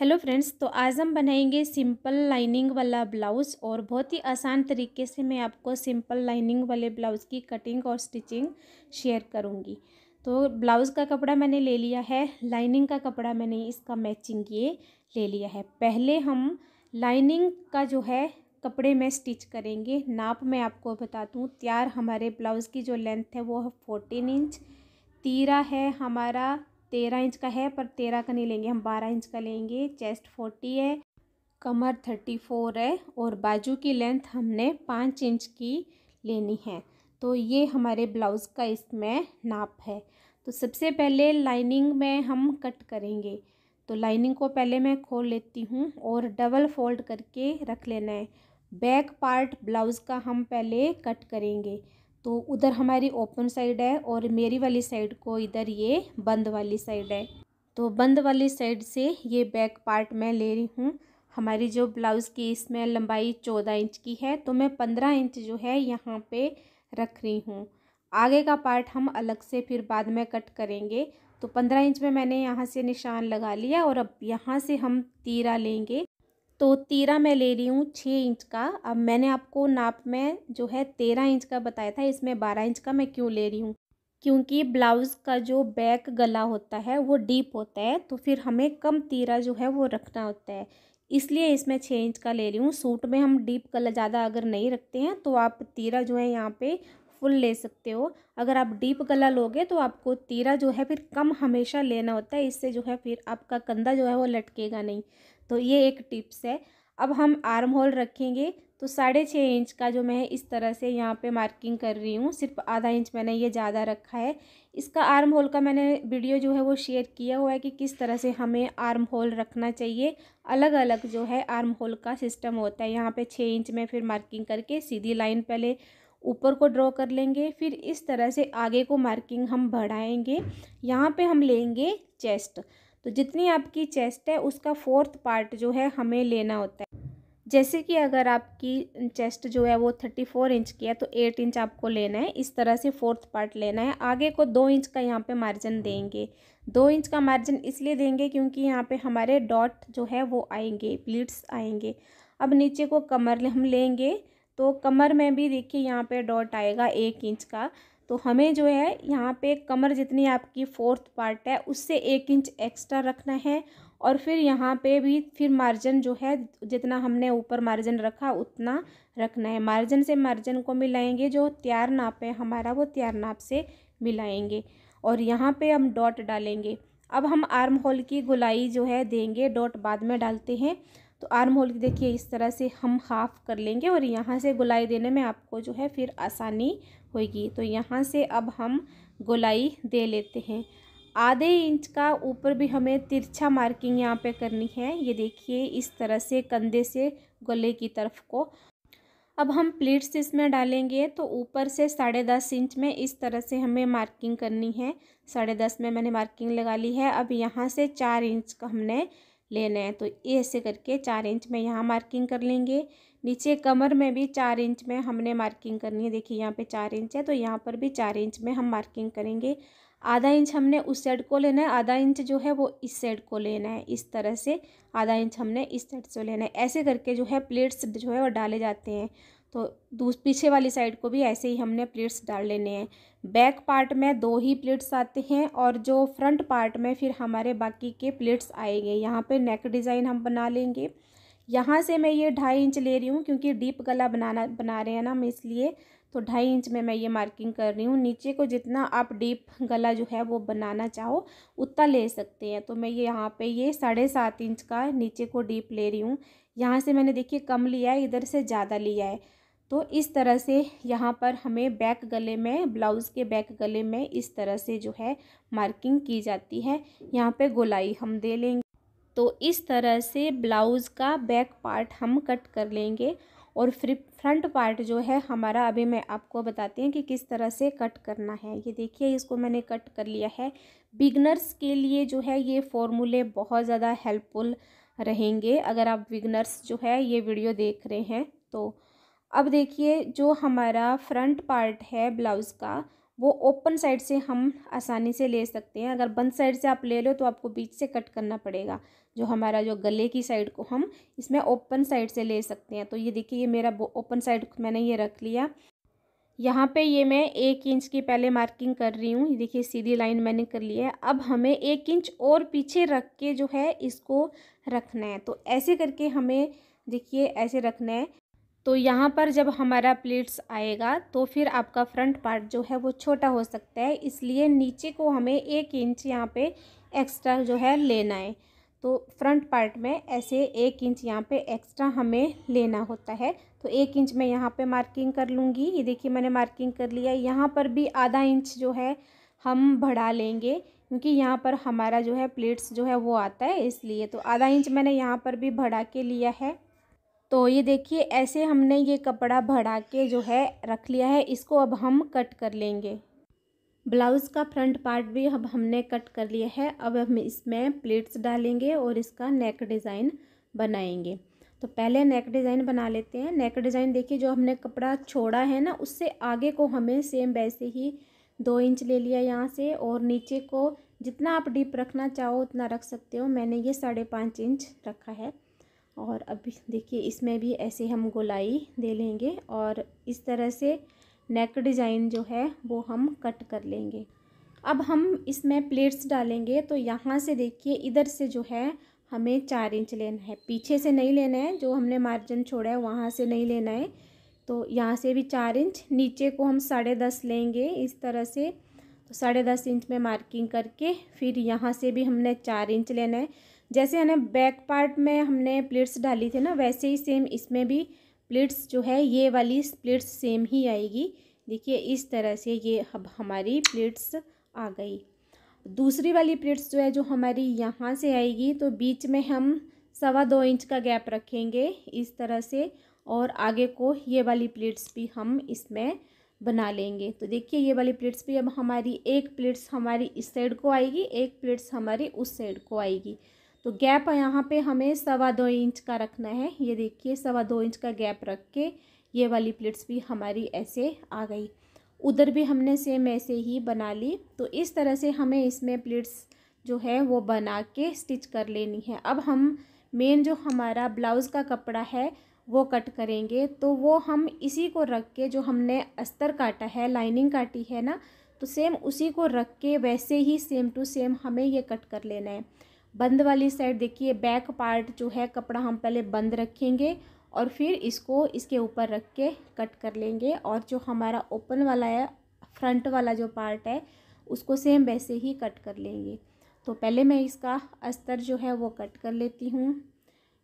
hello friends तो आज हम बनाएंगे सिंपल लाइनिंग वाला ब्लाउज़ और बहुत ही आसान तरीके से मैं आपको सिंपल लाइनिंग वाले ब्लाउज़ की कटिंग और स्टिचिंग शेयर करूंगी तो ब्लाउज़ का कपड़ा मैंने ले लिया है लाइनिंग का कपड़ा मैंने इसका मैचिंग ये ले लिया है पहले हम लाइनिंग का जो है कपड़े में स्टिच करेंगे नाप मैं आपको बता दूँ तैयार हमारे ब्लाउज़ की जो लेंथ है वो है फोर्टीन इंच तीरा है हमारा तेरह इंच का है पर तेरह का नहीं लेंगे हम बारह इंच का लेंगे चेस्ट फोर्टी है कमर थर्टी फोर है और बाजू की लेंथ हमने पाँच इंच की लेनी है तो ये हमारे ब्लाउज़ का इसमें नाप है तो सबसे पहले लाइनिंग में हम कट करेंगे तो लाइनिंग को पहले मैं खोल लेती हूँ और डबल फोल्ड करके रख लेना है बैक पार्ट ब्लाउज़ का हम पहले कट करेंगे तो उधर हमारी ओपन साइड है और मेरी वाली साइड को इधर ये बंद वाली साइड है तो बंद वाली साइड से ये बैक पार्ट मैं ले रही हूँ हमारी जो ब्लाउज़ की इसमें लंबाई चौदह इंच की है तो मैं पंद्रह इंच जो है यहाँ पे रख रही हूँ आगे का पार्ट हम अलग से फिर बाद में कट करेंगे तो पंद्रह इंच में मैंने यहाँ से निशान लगा लिया और अब यहाँ से हम तीरा लेंगे तो तेरह मैं ले रही हूँ छः इंच का अब मैंने आपको नाप में जो है तेरह इंच का बताया था इसमें बारह इंच का मैं क्यों ले रही हूँ क्योंकि ब्लाउज़ का जो बैक गला होता है वो डीप होता है तो फिर हमें कम तीरा जो है वो रखना होता है इसलिए इसमें छः इंच का ले रही हूँ सूट में हम डीप गला ज़्यादा अगर नहीं रखते हैं तो आप तीरा जो है यहाँ पे फुल ले सकते हो अगर आप डीप गला लोगे तो आपको तीरा जो है फिर कम हमेशा लेना होता है इससे जो है फिर आपका कंधा जो है वो लटकेगा नहीं तो ये एक टिप्स है अब हम आर्म होल रखेंगे तो साढ़े छः इंच का जो मैं इस तरह से यहाँ पे मार्किंग कर रही हूँ सिर्फ आधा इंच मैंने ये ज़्यादा रखा है इसका आर्म होल का मैंने वीडियो जो है वो शेयर किया हुआ है कि किस तरह से हमें आर्म होल रखना चाहिए अलग अलग जो है आर्म होल का सिस्टम होता है यहाँ पे छः इंच में फिर मार्किंग करके सीधी लाइन पहले ऊपर को ड्रॉ कर लेंगे फिर इस तरह से आगे को मार्किंग हम बढ़ाएंगे यहाँ पे हम लेंगे चेस्ट तो जितनी आपकी चेस्ट है उसका फोर्थ पार्ट जो है हमें लेना होता है जैसे कि अगर आपकी चेस्ट जो है वो थर्टी फोर इंच की है तो एट इंच आपको लेना है इस तरह से फोर्थ पार्ट लेना है आगे को दो इंच का यहाँ पे मार्जिन देंगे दो इंच का मार्जिन इसलिए देंगे क्योंकि यहाँ पे हमारे डॉट जो है वो आएंगे प्लीट्स आएंगे अब नीचे को कमर हम लेंगे तो कमर में भी देखिए यहाँ पे डॉट आएगा एक इंच का तो हमें जो है यहाँ पे कमर जितनी आपकी फोर्थ पार्ट है उससे एक इंच एक्स्ट्रा रखना है और फिर यहाँ पे भी फिर मार्जिन जो है जितना हमने ऊपर मार्जिन रखा उतना रखना है मार्जिन से मार्जिन को मिलाएंगे जो तैयार नाप है हमारा वो तैयार नाप से मिलाएंगे और यहाँ पे हम डॉट डालेंगे अब हम आर्म होल की गुलाई जो है देंगे डॉट बाद में डालते हैं तो आर्म होल देखिए इस तरह से हम हाफ़ कर लेंगे और यहाँ से गुलाई देने में आपको जो है फिर आसानी होगी तो यहाँ से अब हम गुलाई दे लेते हैं आधे इंच का ऊपर भी हमें तिरछा मार्किंग यहाँ पे करनी है ये देखिए इस तरह से कंधे से गले की तरफ को अब हम प्लेट्स इसमें डालेंगे तो ऊपर से साढ़े दस इंच में इस तरह से हमें मार्किंग करनी है साढ़े दस में मैंने मार्किंग लगा ली है अब यहाँ से चार इंच का हमने लेना है तो ऐसे करके चार इंच में यहाँ मार्किंग कर लेंगे नीचे कमर में भी चार इंच में हमने मार्किंग करनी है देखिए यहाँ पे चार इंच है तो यहाँ पर भी चार इंच में हम मार्किंग करेंगे आधा इंच हमने उस साइड को लेना है आधा इंच जो है वो इस साइड को लेना है इस तरह से आधा इंच हमने इस साइड से लेना है ऐसे करके जो है प्लेट्स जो है वो डाले जाते हैं तो दूस पीछे वाली साइड को भी ऐसे ही हमने प्लेट्स डाल लेने हैं बैक पार्ट में दो ही प्लेट्स आते हैं और जो फ्रंट पार्ट में फिर हमारे बाकी के प्लेट्स आएंगे यहाँ पे नेक डिज़ाइन हम बना लेंगे यहाँ से मैं ये ढाई इंच ले रही हूँ क्योंकि डीप गला बनाना बना रहे हैं ना हम इसलिए तो ढाई इंच में मैं ये मार्किंग कर रही हूँ नीचे को जितना आप डीप गला जो है वो बनाना चाहो उतना ले सकते हैं तो मैं ये यहाँ पे ये साढ़े सात इंच का नीचे को डीप ले रही हूँ यहाँ से मैंने देखिए कम लिया है इधर से ज़्यादा लिया है तो इस तरह से यहाँ पर हमें बैक गले में ब्लाउज़ के बैक गले में इस तरह से जो है मार्किंग की जाती है यहाँ पे गोलाई हम दे लेंगे तो इस तरह से ब्लाउज़ का बैक पार्ट हम कट कर लेंगे और फिर फ्रंट पार्ट जो है हमारा अभी मैं आपको बताती हूँ कि किस तरह से कट करना है ये देखिए इसको मैंने कट कर लिया है बिगनर्स के लिए जो है ये फॉर्मूले बहुत ज़्यादा हेल्पफुल रहेंगे अगर आप बिगनर्स जो है ये वीडियो देख रहे हैं तो अब देखिए जो हमारा फ्रंट पार्ट है ब्लाउज़ का वो ओपन साइड से हम आसानी से ले सकते हैं अगर बंद साइड से आप ले लो तो आपको बीच से कट करना पड़ेगा जो हमारा जो गले की साइड को हम इसमें ओपन साइड से ले सकते हैं तो ये देखिए ये मेरा ओपन साइड मैंने ये रख लिया यहाँ पे ये मैं एक इंच की पहले मार्किंग कर रही हूँ ये देखिए सीधी लाइन मैंने कर ली है अब हमें एक इंच और पीछे रख के जो है इसको रखना है तो ऐसे करके हमें देखिए ऐसे रखना है तो यहाँ पर जब हमारा प्लेट्स आएगा तो फिर आपका फ्रंट पार्ट जो है वो छोटा हो सकता है इसलिए नीचे को हमें एक इंच यहाँ पे एक्स्ट्रा जो है लेना है तो फ्रंट पार्ट में ऐसे एक इंच यहाँ पे एक्स्ट्रा हमें लेना होता है तो एक इंच मैं यहाँ पे मार्किंग कर लूँगी ये देखिए मैंने मार्किंग कर लिया यहाँ पर भी आधा इंच जो है हम बढ़ा लेंगे क्योंकि यहाँ पर हमारा जो है प्लेट्स जो है वो आता है इसलिए तो आधा इंच मैंने यहाँ पर भी बढ़ा के लिया है तो ये देखिए ऐसे हमने ये कपड़ा भरा के जो है रख लिया है इसको अब हम कट कर लेंगे ब्लाउज़ का फ्रंट पार्ट भी अब हमने कट कर लिया है अब हम इसमें प्लेट्स डालेंगे और इसका नेक डिज़ाइन बनाएंगे तो पहले नेक डिज़ाइन बना लेते हैं नेक डिज़ाइन देखिए जो हमने कपड़ा छोड़ा है ना उससे आगे को हमें सेम वैसे ही दो इंच ले लिया यहाँ से और नीचे को जितना आप डीप रखना चाहो उतना रख सकते हो मैंने ये साढ़े पाँच इंच रखा है और अभी देखिए इसमें भी ऐसे हम गोलाई दे लेंगे और इस तरह से नेक डिज़ाइन जो है वो हम कट कर लेंगे अब हम इसमें प्लेट्स डालेंगे तो यहाँ से देखिए इधर से जो है हमें चार इंच लेना है पीछे से नहीं लेना है जो हमने मार्जिन छोड़ा है वहाँ से नहीं लेना है तो यहाँ से भी चार इंच नीचे को हम साढ़े दस लेंगे इस तरह से तो साढ़े दस इंच में मार्किंग करके फिर यहाँ से भी हमने चार इंच लेना है जैसे है ना बैक पार्ट में हमने प्लेट्स डाली थी ना वैसे ही सेम इसमें भी प्लेट्स जो है ये वाली प्लेट्स सेम ही आएगी देखिए इस तरह से ये अब हमारी प्लेट्स आ गई दूसरी वाली प्लेट्स जो है जो हमारी यहाँ से आएगी तो बीच में हम सवा दो इंच का गैप रखेंगे इस तरह से और आगे को ये वाली प्लेट्स भी हम इसमें बना लेंगे तो देखिए ये वाली प्लेट्स भी अब हमारी एक प्लेट्स हमारी इस साइड को आएगी एक प्लेट्स हमारी उस साइड को आएगी तो गैप यहाँ पे हमें सवा दो इंच का रखना है ये देखिए सवा दो इंच का गैप रख के ये वाली प्लेट्स भी हमारी ऐसे आ गई उधर भी हमने सेम ऐसे ही बना ली तो इस तरह से हमें इसमें प्लेट्स जो है वो बना के स्टिच कर लेनी है अब हम मेन जो हमारा ब्लाउज़ का कपड़ा है वो कट करेंगे तो वो हम इसी को रख के जो हमने अस्तर काटा है लाइनिंग काटी है ना तो सेम उसी को रख के वैसे ही सेम टू सेम हमें ये कट कर लेना है बंद वाली साइड देखिए बैक पार्ट जो है कपड़ा हम पहले बंद रखेंगे और फिर इसको इसके ऊपर रख के कट कर लेंगे और जो हमारा ओपन वाला है फ्रंट वाला जो पार्ट है उसको सेम वैसे ही कट कर लेंगे तो पहले मैं इसका अस्तर जो है वो कट कर लेती हूँ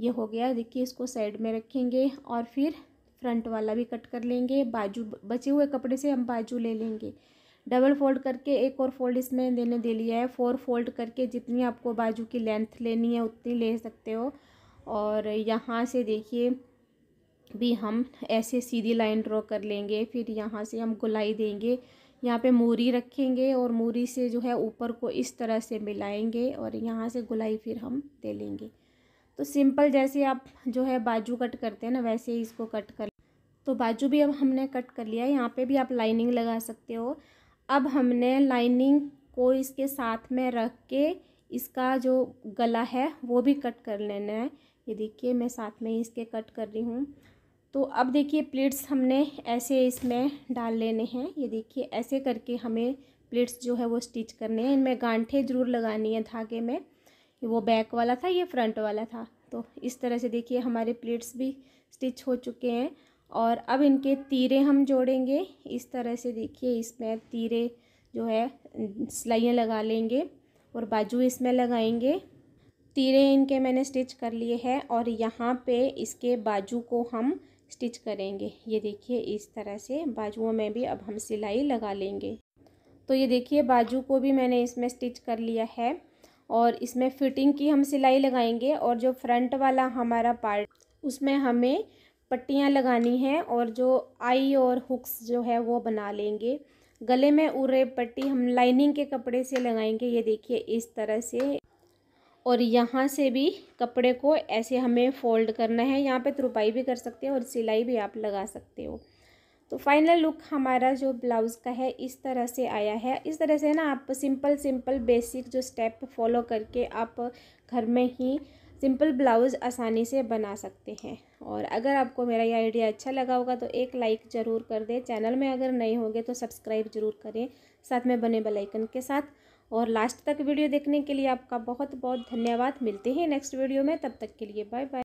ये हो गया देखिए इसको साइड में रखेंगे और फिर फ्रंट वाला भी कट कर लेंगे बाजू बचे हुए कपड़े से हम बाजू ले लेंगे डबल फोल्ड करके एक और फोल्ड इसमें देने दे लिया है फोर फोल्ड करके जितनी आपको बाजू की लेंथ लेनी है उतनी ले सकते हो और यहाँ से देखिए भी हम ऐसे सीधी लाइन ड्रॉ कर लेंगे फिर यहाँ से हम गुलाई देंगे यहाँ पे मूरी रखेंगे और मूरी से जो है ऊपर को इस तरह से मिलाएंगे और यहाँ से गुलाई फिर हम दे लेंगे तो सिंपल जैसे आप जो है बाजू कट करते हैं ना वैसे ही इसको कट कर तो बाजू भी अब हमने कट कर लिया है यहाँ पे भी आप लाइनिंग लगा सकते हो अब हमने लाइनिंग को इसके साथ में रख के इसका जो गला है वो भी कट कर लेना है ये देखिए मैं साथ में इसके कट कर रही हूँ तो अब देखिए प्लेट्स हमने ऐसे इसमें डाल लेने हैं ये देखिए ऐसे करके हमें प्लेट्स जो है वो स्टिच करने हैं इनमें गांठे ज़रूर लगानी है धागे में वो बैक वाला था ये फ्रंट वाला था तो इस तरह से देखिए हमारे प्लेट्स भी स्टिच हो चुके हैं और अब इनके तीरे हम जोड़ेंगे इस तरह से देखिए इसमें तीरे जो है सिलाइयाँ लगा लेंगे और बाजू इसमें लगाएंगे तीरे इनके मैंने स्टिच कर लिए हैं और यहाँ पे इसके बाजू को हम स्टिच करेंगे ये देखिए इस तरह से बाजुओं में भी अब हम सिलाई लगा लेंगे तो ये देखिए बाजू को भी मैंने इसमें स्टिच कर लिया है और इसमें फिटिंग की हम सिलाई लगाएंगे और जो फ्रंट वाला हमारा पार्ट उसमें हमें पट्टियाँ लगानी हैं और जो आई और हुक्स जो है वो बना लेंगे गले में उरे पट्टी हम लाइनिंग के कपड़े से लगाएंगे ये देखिए इस तरह से और यहाँ से भी कपड़े को ऐसे हमें फोल्ड करना है यहाँ पे तुरपाई भी कर सकते हो और सिलाई भी आप लगा सकते हो तो फाइनल लुक हमारा जो ब्लाउज़ का है इस तरह से आया है इस तरह से ना आप सिंपल सिंपल बेसिक जो स्टेप फॉलो करके आप घर में ही सिंपल ब्लाउज़ आसानी से बना सकते हैं और अगर आपको मेरा यह आइडिया अच्छा लगा होगा तो एक लाइक ज़रूर कर दें चैनल में अगर नए होंगे तो सब्सक्राइब ज़रूर करें साथ में बने बेलाइकन के साथ और लास्ट तक वीडियो देखने के लिए आपका बहुत बहुत धन्यवाद मिलते हैं नेक्स्ट वीडियो में तब तक के लिए बाय बाय